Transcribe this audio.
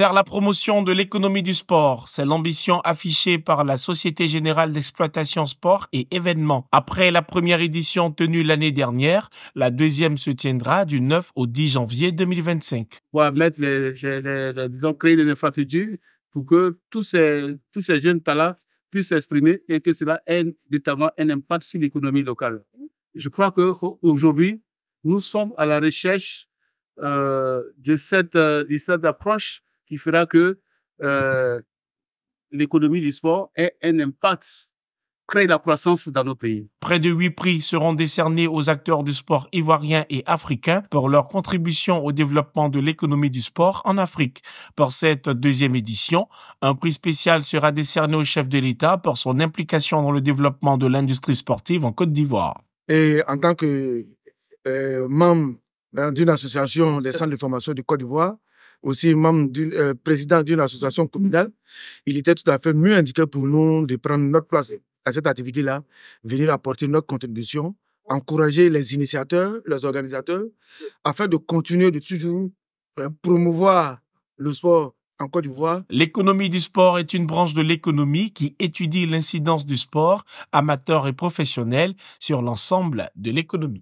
Faire la promotion de l'économie du sport, c'est l'ambition affichée par la Société Générale d'Exploitation Sport et Événements. Après la première édition tenue l'année dernière, la deuxième se tiendra du 9 au 10 janvier 2025. Pour mettre les, les, créer des infrastructures pour que tous ces, tous ces jeunes talents puissent s'exprimer et que cela ait notamment un impact sur l'économie locale. Je crois qu'aujourd'hui, nous sommes à la recherche euh, de, cette, euh, de cette approche qui fera que euh, l'économie du sport ait un impact crée la croissance dans nos pays. Près de huit prix seront décernés aux acteurs du sport ivoirien et africain pour leur contribution au développement de l'économie du sport en Afrique. Pour cette deuxième édition, un prix spécial sera décerné au chef de l'État pour son implication dans le développement de l'industrie sportive en Côte d'Ivoire. Et en tant que euh, membre euh, d'une association des centres de formation de Côte d'Ivoire, aussi membre euh, président d'une association communale, il était tout à fait mieux indiqué pour nous de prendre notre place à cette activité-là, venir apporter notre contribution, encourager les initiateurs, les organisateurs, afin de continuer de toujours euh, promouvoir le sport en Côte d'Ivoire. L'économie du sport est une branche de l'économie qui étudie l'incidence du sport, amateur et professionnel, sur l'ensemble de l'économie.